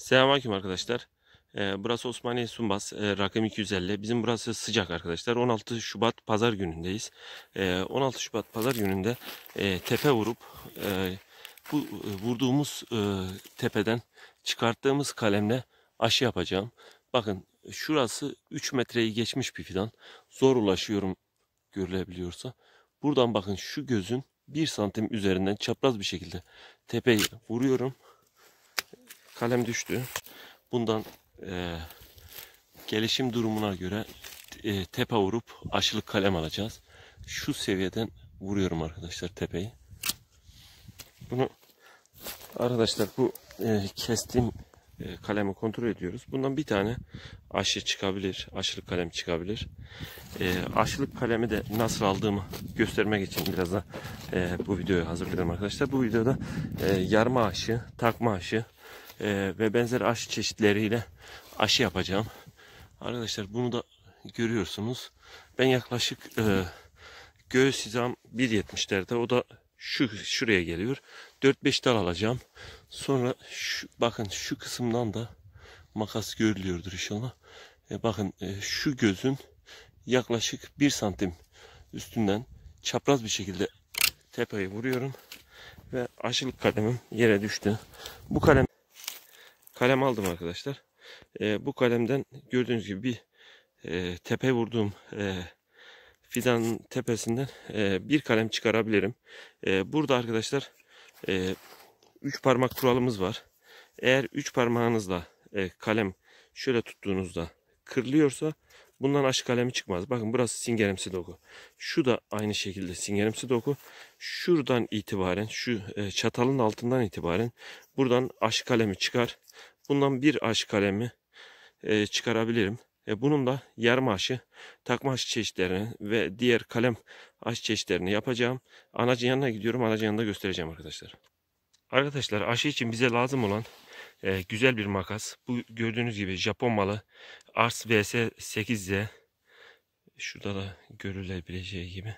Selamünaleyküm arkadaşlar. Ee, burası Osmaniye Sumbas, ee, rakım 250. Bizim burası sıcak arkadaşlar. 16 Şubat Pazar günündeyiz. 16 ee, Şubat Pazar gününde e, tepe vurup e, bu e, vurduğumuz tepeden çıkarttığımız kalemle aşı yapacağım. Bakın şurası 3 metreyi geçmiş bir fidan. Zor ulaşıyorum görülebiliyorsa. Buradan bakın şu gözün 1 santim üzerinden çapraz bir şekilde tepeyi vuruyorum kalem düştü. Bundan e, gelişim durumuna göre e, tepe vurup aşılık kalem alacağız. Şu seviyeden vuruyorum arkadaşlar tepeyi. Bunu arkadaşlar bu e, kestiğim e, kalemi kontrol ediyoruz. Bundan bir tane aşı çıkabilir. Aşılık kalem çıkabilir. E, aşılık kalemi de nasıl aldığımı göstermek için biraz da e, bu videoyu hazırlıyorum arkadaşlar. Bu videoda e, yarma aşı, takma aşı, e, ve benzer aşı çeşitleriyle aşı yapacağım. Arkadaşlar bunu da görüyorsunuz. Ben yaklaşık e, göğüs hizam 1.70'lerde. O da şu şuraya geliyor. 4-5 dal alacağım. Sonra şu, bakın şu kısımdan da makas görülüyordur inşallah. E, bakın e, şu gözün yaklaşık 1 santim üstünden çapraz bir şekilde tepeyi vuruyorum ve aşılık kalemim yere düştü. Bu kalem kalem aldım arkadaşlar. E, bu kalemden gördüğünüz gibi bir e, tepe vurduğum e, fidanın tepesinden e, bir kalem çıkarabilirim. E, burada arkadaşlar e, üç parmak kuralımız var. Eğer üç parmağınızla e, kalem şöyle tuttuğunuzda kırılıyorsa bundan aşağı kalemi çıkmaz. Bakın burası singerimsi doku. Şu da aynı şekilde singerimsi doku. Şuradan itibaren şu e, çatalın altından itibaren buradan aşağı kalemi çıkar. Bundan bir aş kalemi e, çıkarabilirim. E, bunun da yarım aşı, takma aşı çeşitlerini ve diğer kalem aşı çeşitlerini yapacağım. Anacın yanına gidiyorum. Anacın yanında göstereceğim arkadaşlar. Arkadaşlar aşı için bize lazım olan e, güzel bir makas. Bu gördüğünüz gibi Japon malı Ars VS 8Z. Şurada da görülebileceği gibi.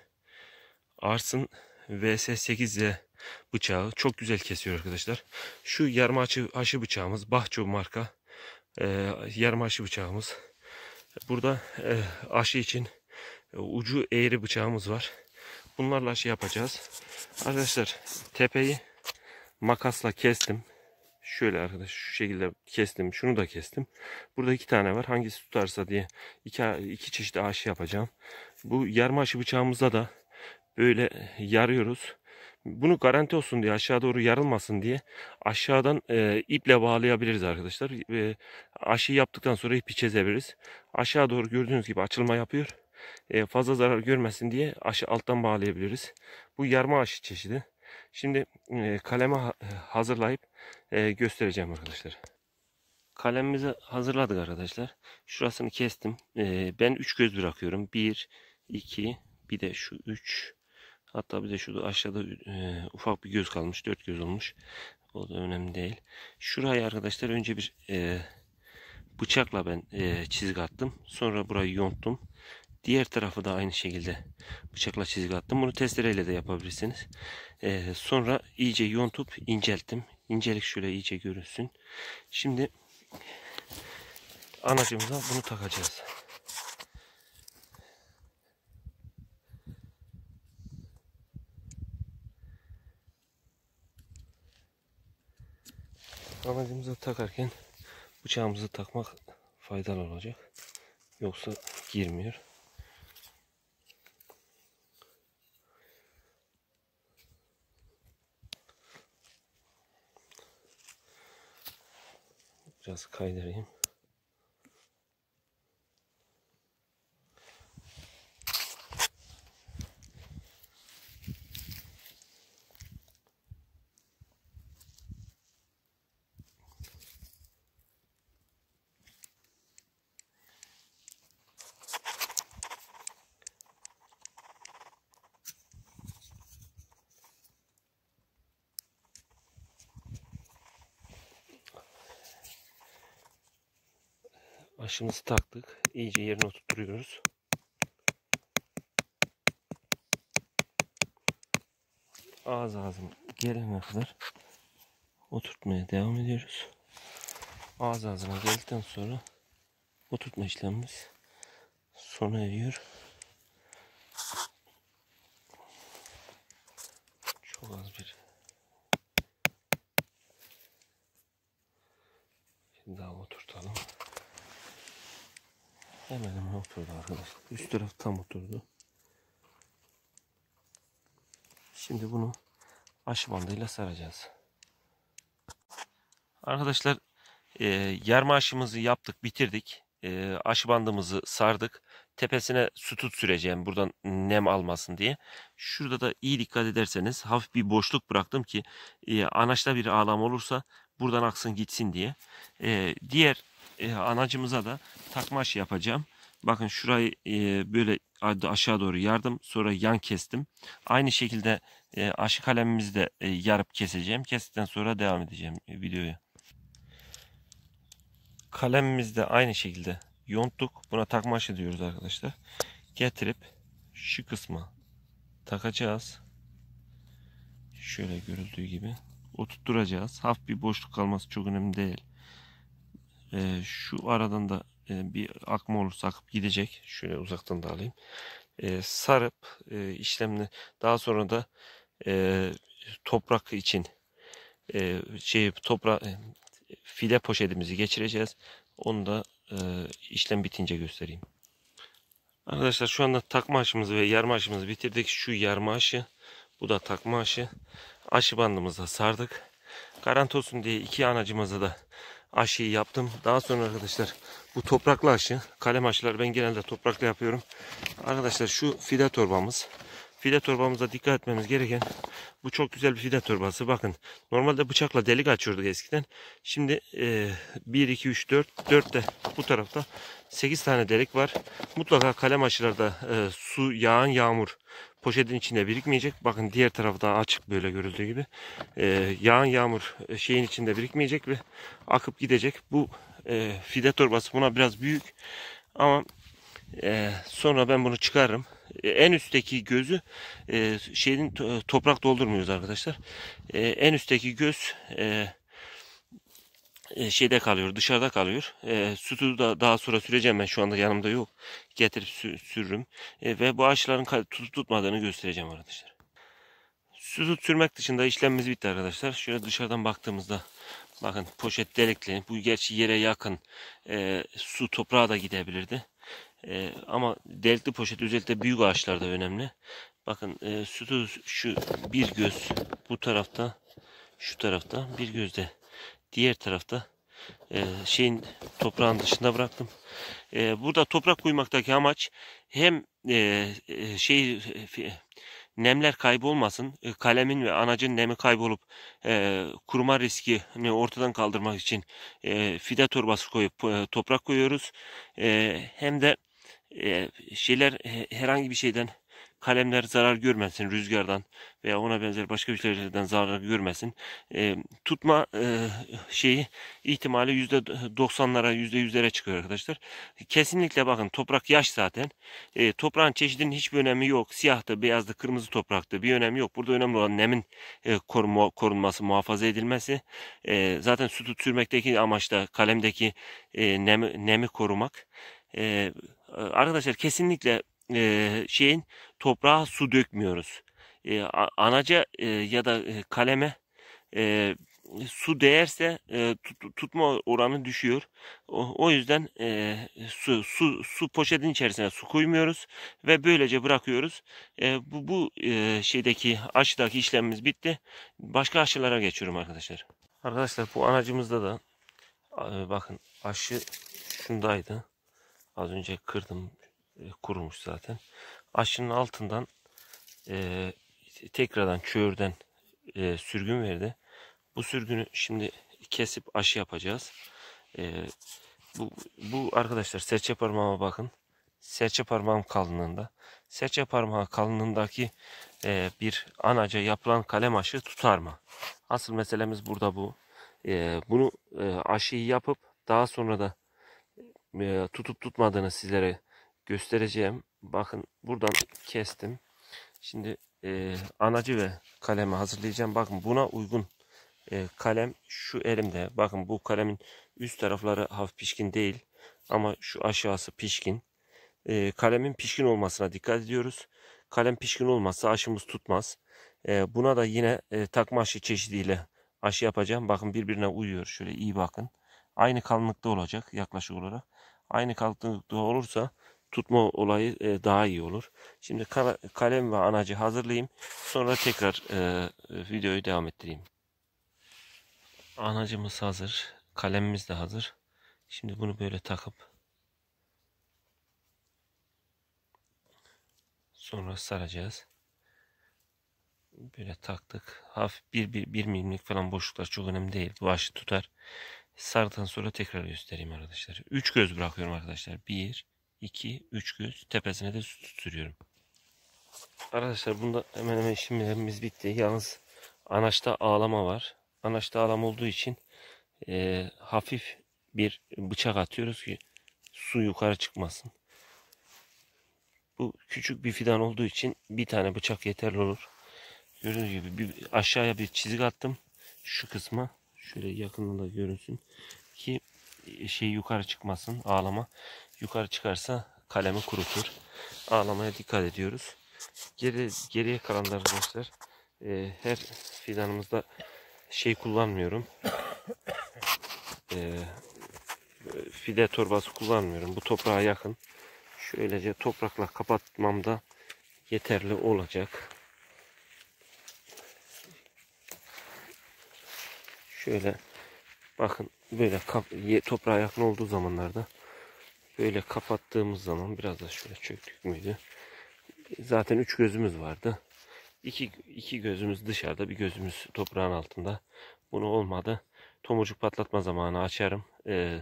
Ars'ın VS8Z bıçağı çok güzel kesiyor arkadaşlar. Şu yarma aşı, aşı bıçağımız Bahço marka e, yarma aşı bıçağımız. Burada e, aşı için e, ucu eğri bıçağımız var. Bunlarla aşı yapacağız. Arkadaşlar tepeyi makasla kestim. Şöyle arkadaş şu şekilde kestim. Şunu da kestim. Burada iki tane var. Hangisi tutarsa diye iki, iki çeşit aşı yapacağım. Bu yarma aşı bıçağımızda da böyle yarıyoruz. Bunu garanti olsun diye aşağı doğru yarılmasın diye aşağıdan e, iple bağlayabiliriz arkadaşlar. E, aşıyı yaptıktan sonra ipi çezebiliriz. Aşağı doğru gördüğünüz gibi açılma yapıyor. E, fazla zarar görmesin diye aşı alttan bağlayabiliriz. Bu yarma aşı çeşidi. Şimdi e, kaleme hazırlayıp e, göstereceğim arkadaşlar. Kalemimizi hazırladık arkadaşlar. Şurasını kestim. E, ben 3 göz bırakıyorum. 1, 2, bir de şu 3, Hatta bir de şurada aşağıda e, ufak bir göz kalmış. Dört göz olmuş. O da önemli değil. Şurayı arkadaşlar önce bir e, bıçakla ben e, çizgi attım. Sonra burayı yonttum. Diğer tarafı da aynı şekilde bıçakla çizgi attım. Bunu testereyle de yapabilirsiniz. E, sonra iyice yontup incelttim. İncelik şöyle iyice görünsün. Şimdi anacımıza bunu takacağız. Amacımıza takarken bıçağımızı takmak faydalı olacak. Yoksa girmiyor. Biraz kaydırayım. Aşımızı taktık. İyice yerine oturtuyoruz. Ağız ağzım gelene kadar oturtmaya devam ediyoruz. Ağız ağzına geldikten sonra oturtma işlemimiz sona eriyor. Çok az bir Hemen hemen oturdu arkadaşlar. Üst taraf tam oturdu. Şimdi bunu aşı bandıyla saracağız. Arkadaşlar e, yarma aşımızı yaptık bitirdik. E, aşı bandımızı sardık. Tepesine sütut süreceğim buradan nem almasın diye. Şurada da iyi dikkat ederseniz hafif bir boşluk bıraktım ki e, anaçta bir ağlam olursa buradan aksın gitsin diye. E, diğer e, anacımıza da takmaş yapacağım. Bakın şurayı e, böyle aşağı doğru yardım sonra yan kestim. Aynı şekilde e, aşı kalemimizi de yarıp keseceğim. Kestikten sonra devam edeceğim videoyu. Kalemimizi de aynı şekilde yonttuk. Buna takmaş diyoruz arkadaşlar. Getirip şu kısma takacağız. Şöyle görüldüğü gibi oturtturacağız. Hafif bir boşluk kalması çok önemli değil. E, şu aradan da e, bir akma olursa akıp gidecek. Şöyle uzaktan da alayım. E, sarıp e, işlemini daha sonra da e, toprak için e, şey toprak e, file poşetimizi geçireceğiz. Onu da e, işlem bitince göstereyim. Arkadaşlar şu anda takma aşımızı ve yarma aşımızı bitirdik. Şu yarma aşı, bu da takma aşı. Aşı bandımızı da sardık. Garanti olsun diye iki anacımızı da aşıyı yaptım. Daha sonra arkadaşlar bu topraklı aşı, kalem aşılar ben genelde toprakla yapıyorum. Arkadaşlar şu fide torbamız fide torbamıza dikkat etmemiz gereken bu çok güzel bir fide torbası. Bakın normalde bıçakla delik açıyorduk eskiden. Şimdi e, 1, 2, 3, 4, 4 de bu tarafta 8 tane delik var. Mutlaka kalem aşılarda e, su, yağan, yağmur poşetin içinde birikmeyecek. Bakın diğer tarafta açık böyle görüldüğü gibi. E, yağan yağmur e, şeyin içinde birikmeyecek ve akıp gidecek. Bu e, fide torbası buna biraz büyük ama e, sonra ben bunu çıkarırım en üstteki gözü e, şeyin e, toprak doldurmuyoruz arkadaşlar. E, en üstteki göz e, e, şeyde kalıyor, dışarıda kalıyor. E, sütü da daha sonra süreceğim ben şu anda yanımda yok. Getirip sürürüm. E, ve bu aşıların tutup tutmadığını göstereceğim arkadaşlar. Sütü sürmek dışında işlemimiz bitti arkadaşlar. Şöyle dışarıdan baktığımızda bakın poşet delikli. Bu gerçi yere yakın. E, su toprağa da gidebilirdi. E, ama delikli poşet özellikle büyük ağaçlarda önemli. Bakın e, sütü şu bir göz bu tarafta şu tarafta bir gözde diğer tarafta e, şeyin toprağın dışında bıraktım. E, burada toprak koymaktaki amaç hem e, e şey e, nemler kaybolmasın. E, kalemin ve anacın nemi kaybolup e, kuruma riskini ortadan kaldırmak için e, fide torbası koyup e, toprak koyuyoruz. E, hem de şeyler herhangi bir şeyden kalemler zarar görmesin rüzgardan veya ona benzer başka bir şeylerden zarar görmesin. E, tutma e, şeyi ihtimali %90'lara %100'lere çıkıyor arkadaşlar. Kesinlikle bakın toprak yaş zaten. E, toprağın çeşidinin hiçbir önemi yok. Siyahtı, beyazdı, kırmızı topraktı bir önemi yok. Burada önemli olan nemin e, koruma, korunması, muhafaza edilmesi. E, zaten su tut sürmekteki amaçta kalemdeki e, nemi, nemi korumak. E, arkadaşlar kesinlikle e, şeyin toprağa su dökmüyoruz. E, anaca e, ya da kaleme e, su değerse e, tut, tutma oranı düşüyor. O, o yüzden e, su, su su poşetin içerisine su koymuyoruz ve böylece bırakıyoruz. E, bu bu e, şeydeki aşıdaki işlemimiz bitti. Başka aşılara geçiyorum arkadaşlar. Arkadaşlar bu anacımızda da e, bakın aşı şundaydı. Az önce kırdım. E, kurumuş zaten. Aşının altından e, tekrardan çöğürden e, sürgün verdi. Bu sürgünü şimdi kesip aşı yapacağız. E, bu, bu arkadaşlar serçe parmağıma bakın. Serçe parmağım kalınlığında. Serçe parmağı kalınlığındaki e, bir anaca yapılan kalem aşı tutar mı? Asıl meselemiz burada bu. E, bunu e, aşıyı yapıp daha sonra da tutup tutmadığını sizlere göstereceğim. Bakın buradan kestim. Şimdi e, anacı ve kalemi hazırlayacağım. Bakın buna uygun e, kalem şu elimde. Bakın bu kalemin üst tarafları hafif pişkin değil. Ama şu aşağısı pişkin. E, kalemin pişkin olmasına dikkat ediyoruz. Kalem pişkin olmazsa aşımız tutmaz. E, buna da yine e, takma aşı çeşidiyle aşı yapacağım. Bakın birbirine uyuyor. Şöyle iyi bakın. Aynı kalınlıkta olacak yaklaşık olarak aynı kalınlıkta olursa tutma olayı e, daha iyi olur. Şimdi kal kalem ve anacı hazırlayayım. Sonra tekrar e, e, videoyu devam ettireyim. Anacımız hazır. Kalemimiz de hazır. Şimdi bunu böyle takıp sonra saracağız. Böyle taktık. Hafif bir, bir, bir milimlik falan boşluklar çok önemli değil. Bu aşı tutar. Sarıdan sonra tekrar göstereyim arkadaşlar. Üç göz bırakıyorum arkadaşlar. Bir, iki, üç göz. Tepesine de süt sürüyorum. Arkadaşlar bunda hemen hemen işlemimiz bitti. Yalnız anaçta ağlama var. Anaçta ağlama olduğu için e, hafif bir bıçak atıyoruz ki su yukarı çıkmasın. Bu küçük bir fidan olduğu için bir tane bıçak yeterli olur. Gördüğünüz gibi bir, aşağıya bir çizik attım. Şu kısma Şöyle yakından da görünsün. Ki e, şey yukarı çıkmasın ağlama. Yukarı çıkarsa kalemi kurutur. Ağlamaya dikkat ediyoruz. Geri, geriye kalanlar arkadaşlar e, her fidanımızda şey kullanmıyorum. E, fide torbası kullanmıyorum. Bu toprağa yakın. Şöylece toprakla kapatmam da yeterli olacak. Şöyle bakın böyle kap, toprağa yakın olduğu zamanlarda böyle kapattığımız zaman biraz da şöyle çöktük müydü? Zaten üç gözümüz vardı. İki, iki gözümüz dışarıda bir gözümüz toprağın altında. Bunu olmadı. Tomurcuk patlatma zamanı açarım. Ee,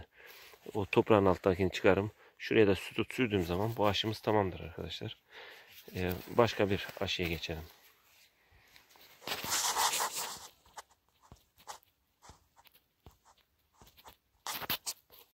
o toprağın alttakini çıkarım. Şuraya da sütut sürdüğüm zaman bu aşımız tamamdır arkadaşlar. Ee, başka bir aşıya geçelim.